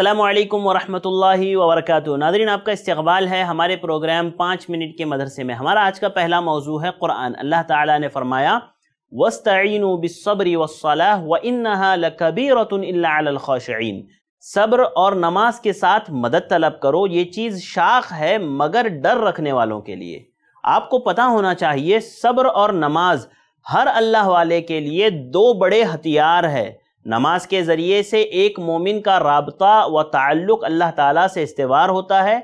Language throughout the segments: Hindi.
अल्लाम वरहमतुल्लाहि वबरक नादरीन आपका इस्तबाल है हमारे प्रोग्राम पाँच मिनट के मदरसे में हमारा आज का पहला मौजू है क़ुरान अल्लाह ताला ने फरमाया वस्तिन बिसब्री वसलाह व इन्ना सब्र और नमाज के साथ मदद तलब करो ये चीज़ शाख है मगर डर रखने वालों के लिए आपको पता होना चाहिए सब्र और नमाज हर अल्लाह वाले के लिए दो बड़े हथियार है नमाज के ज़रिए से एक मोमिन का रबता व ताल्लुक़ अल्लाह ताला से इस्तेवार होता है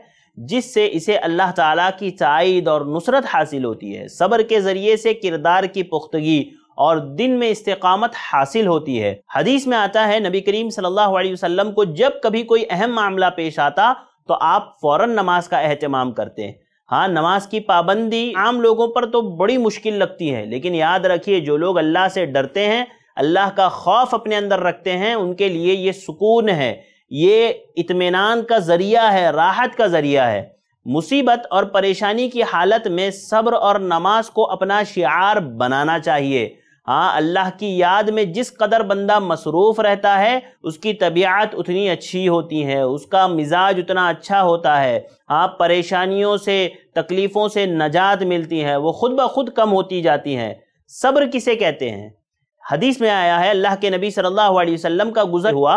जिससे इसे अल्लाह ताला की तइद और नुसरत हासिल होती है सब्र के ज़रिए से किरदार की पुख्तगी और दिन में इस्तेकामत हासिल होती है हदीस में आता है नबी करीम सल्लल्लाहु अलैहि वसल्लम को जब कभी कोई अहम मामला पेश आता तो आप फ़ौर नमाज का अहतमाम करते हैं हाँ नमाज की पाबंदी आम लोगों पर तो बड़ी मुश्किल लगती है लेकिन याद रखिए जो लोग अल्लाह से डरते हैं अल्लाह का खौफ अपने अंदर रखते हैं उनके लिए ये सुकून है ये इतमान का ज़रिया है राहत का ज़रिया है मुसीबत और परेशानी की हालत में सब्र और नमाज को अपना शार बनाना चाहिए हाँ अल्लाह की याद में जिस कदर बंदा मसरूफ़ रहता है उसकी तबीयत उतनी अच्छी होती है उसका मिजाज उतना अच्छा होता है हाँ परेशानियों से तकलीफ़ों से नजात मिलती है वो खुद ब खुद कम होती जाती हैं सब्र किसे कहते हैं हदीस में आया है अल्लाह के नबी सल्लल्लाहु अलैहि वसल्लम का गुजर हुआ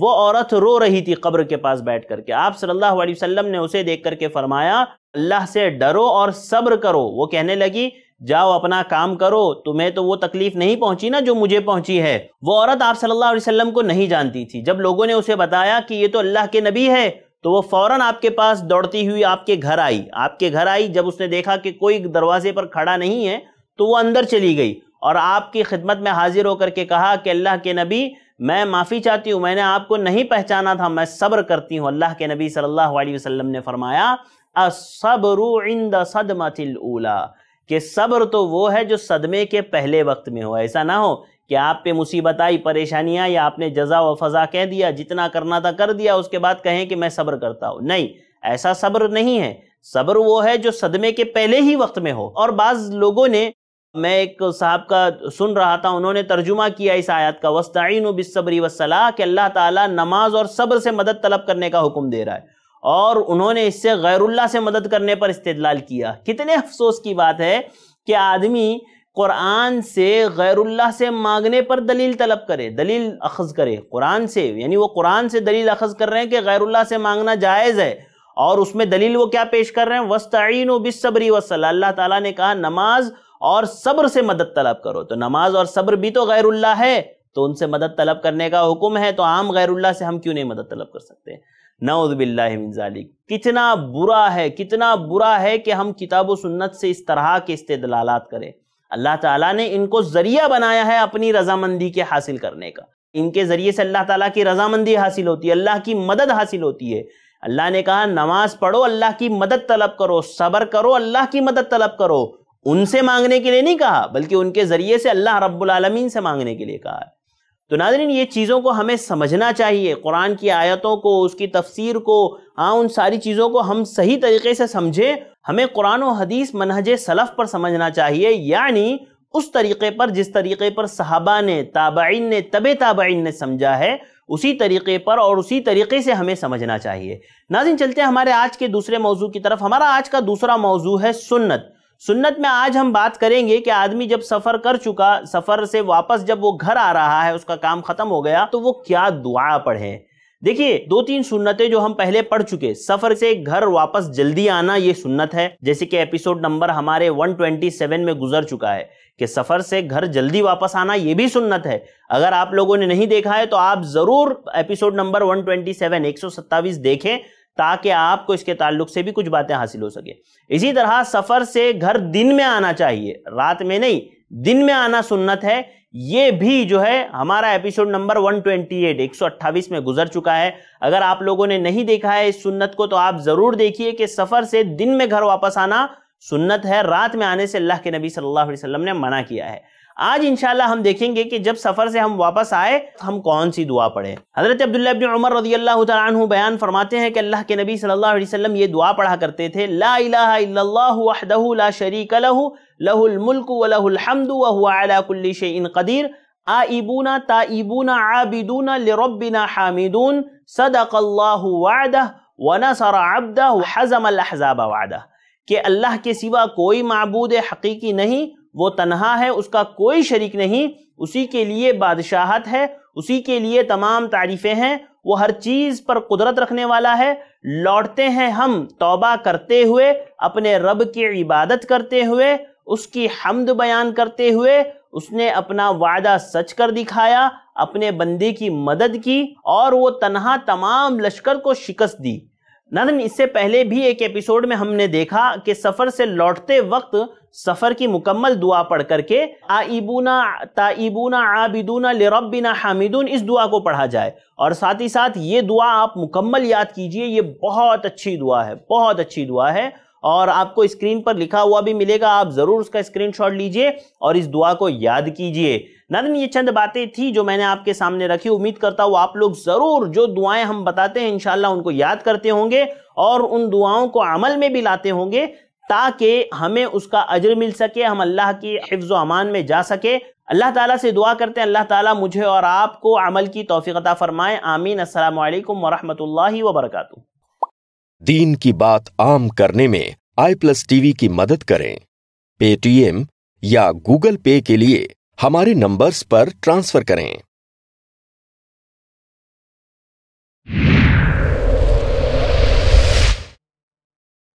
वो औरत रो रही थी कब्र के पास बैठ करके आप सल्लल्लाहु अलैहि वसल्लम ने उसे देख करके फरमाया अल्लाह से डरो और सब्र करो वो कहने लगी जाओ अपना काम करो तुम्हें तो वो तकलीफ नहीं पहुंची ना जो मुझे पहुंची है वो औरत आप सल्लल्लाहु अलैहि वसल्लम को नहीं जानती थी जब लोगों ने उसे बताया कि ये तो अल्लाह के नबी है तो वो फौरन आपके पास दौड़ती हुई आपके घर आई आपके घर आई जब उसने देखा कि कोई दरवाजे पर खड़ा नहीं है तो वो अंदर चली गई और आपकी खिदमत में हाजिर होकर के कहा कि अल्लाह के नबी मैं माफ़ी चाहती हूँ मैंने आपको नहीं पहचाना था मैं सब्र करती हूँ अल्लाह के नबी सल्लल्लाहु अलैहि वसल्लम ने फरमाया असब्र सदमतिल उला कि सब्र तो वो है जो सदमे के पहले वक्त में हो ऐसा ना हो कि आप पे मुसीबत आई परेशानियाँ या आपने जजा व फजा कह दिया जितना करना था कर दिया उसके बाद कहें कि मैं सब्र करता हूँ नहीं ऐसा सब्र नहीं है सब्र वो है जो सदमे के पहले ही वक्त में हो और बाज़ लोगों ने मैं एक साहब का सुन रहा था उन्होंने तर्जुमा किया इस आयत का वस्ताइन बिसबरी वसलाह कि अल्लाह ताला नमाज और सब्र से मदद तलब करने का हुक्म दे रहा है और उन्होंने इससे गैरुल्ला से मदद करने पर इस्तलाल किया कितने अफसोस की बात है कि आदमी कुरान से गैरुल्ला से मांगने पर दलील तलब करे दलील अखज़ करे कुरान से यानी वो कुरान से दलील अखज़ कर रहे हैं कि गैरुल्ला से मांगना जायज़ है और उसमें दलील वो क्या पेश कर रहे हैं वस्ताइन बिसबरी वसल अल्लाह ताला ने कहा नमाज और सब्र से मदद तलब करो तो नमाज और सब्र भी तो गैरुल्ला है तो उनसे मदद तलब करने का हुक्म है तो आम गैरुल्ला से हम क्यों नहीं मदद तलब कर सकते नवज़बिल्लाजाली कितना बुरा है कितना बुरा है कि हम किताब सुन्नत से इस तरह के इस्तलात करें अल्लाह ताला ने इनको ज़रिया बनाया है अपनी रजामंदी के हासिल करने का इनके ज़रिए से अल्लाह ताला की रजामंदी हासिल होती है अल्लाह की मदद हासिल होती है अल्लाह ने कहा नमाज पढ़ो अल्लाह की मदद तलब करो सबर करो अल्लाह की मदद तलब करो उनसे मांगने के लिए नहीं कहा बल्कि उनके ज़रिए से अल्लाह रब्बुल आलमीन से मांगने के लिए कहा तो नाजरीन ये चीज़ों को हमें समझना चाहिए कुरान की आयतों को उसकी तफसीर को हाँ उन सारी चीज़ों को हम सही तरीके से समझें हमें कुरान और हदीस मनहज सलफ़ पर समझना चाहिए यानी उस तरीके पर जिस तरीके पर सहाबा ने ताबाइन ने तब ताबाइन ने समझा है उसी तरीके पर और उसी तरीके से हमें समझना चाहिए नाजिन चलते हैं हमारे आज के दूसरे मौजू की तरफ हमारा आज का दूसरा मौजू है सुन्नत सुन्नत में आज हम बात करेंगे कि आदमी जब सफ़र कर चुका सफ़र से वापस जब वो घर आ रहा है उसका काम ख़त्म हो गया तो वो क्या दुआ पढ़े देखिए दो तीन सुन्नतें जो हम पहले पढ़ चुके सफर से घर वापस जल्दी आना ये सुन्नत है जैसे कि एपिसोड नंबर हमारे 127 में गुजर चुका है कि सफर से घर जल्दी वापस आना ये भी सुन्नत है अगर आप लोगों ने नहीं देखा है तो आप जरूर एपिसोड नंबर 127 127 देखें ताकि आपको इसके ताल्लुक से भी कुछ बातें हासिल हो सके इसी तरह सफ़र से घर दिन में आना चाहिए रात में नहीं दिन में आना सुन्नत है ये भी जो है हमारा एपिसोड नंबर 128 128 में गुजर चुका है अगर आप लोगों ने नहीं देखा है इस सुन्नत को तो आप ज़रूर देखिए कि सफ़र से दिन में घर वापस आना सुन्नत है रात में आने से अल्लाह के नबी सल्लल्लाहु अलैहि वसल्लम ने मना किया है आज इंशाल्लाह हम देखेंगे कि जब सफ़र से हम वापस आए हम कौन सी दुआ पढ़े हज़रत अब्दुल्ला अबिन उमर रजी अल्लाह तु बयान फरमाते हैं कि अल्लाह के नबी सल्लल्लाहु अलैहि वसल्लम ये दुआ पढ़ा करते थे ला इलाहदहू ला शरीक लहू लहुलमुल्क वलहमद वहुआकुल्ली शन कदीर आबूना ताबूना आबिदूना लरबिना हामिदून सदक़ल्लाहु वादा वनसर अब्दा हज़म अहज़ाबा वादा कि अल्लाह के सिवा कोई मबूद हकीकी नहीं वो तनहा है उसका कोई शरीक नहीं उसी के लिए बादशाहत है उसी के लिए तमाम तारीफ़ें हैं वो हर चीज़ पर कुदरत रखने वाला है लौटते हैं हम तोबा करते हुए अपने रब की इबादत करते हुए उसकी हमद बयान करते हुए उसने अपना वादा सच कर दिखाया अपने बंदे की मदद की और वो तनहा तमाम लश्कर को शिकस्त दी नंदन इससे पहले भी एक एपिसोड में हमने देखा कि सफ़र से लौटते वक्त सफ़र की मुकम्मल दुआ पढ़ करके आइबूना ताइबूना आबिदूना लरबिना हामिदून इस दुआ को पढ़ा जाए और साथ ही साथ ये दुआ आप मुकम्मल याद कीजिए ये बहुत अच्छी दुआ है बहुत अच्छी दुआ है और आपको स्क्रीन पर लिखा हुआ भी मिलेगा आप ज़रूर उसका स्क्रीनशॉट लीजिए और इस दुआ को याद कीजिए नादन ये चंद बातें थी जो मैंने आपके सामने रखी उम्मीद करता हूँ आप लोग ज़रूर जो दुआएं हम बताते हैं इनशाला उनको याद करते होंगे और उन दुआओं को अमल में भी लाते होंगे ताकि हमें उसका अजर मिल सके हम अल्लाह की हिफ्ज़ अमान में जा सके अल्लाह ताला से दुआ करते हैं अल्लाह ताला मुझे और आपको अमल की तोफ़ीक़ता फ़रमाए आमीन असल वरहमल वबरक दीन की बात आम करने में आई प्लस टीवी की मदद करें पेटीएम या गूगल पे के लिए हमारे नंबर्स पर ट्रांसफ़र करें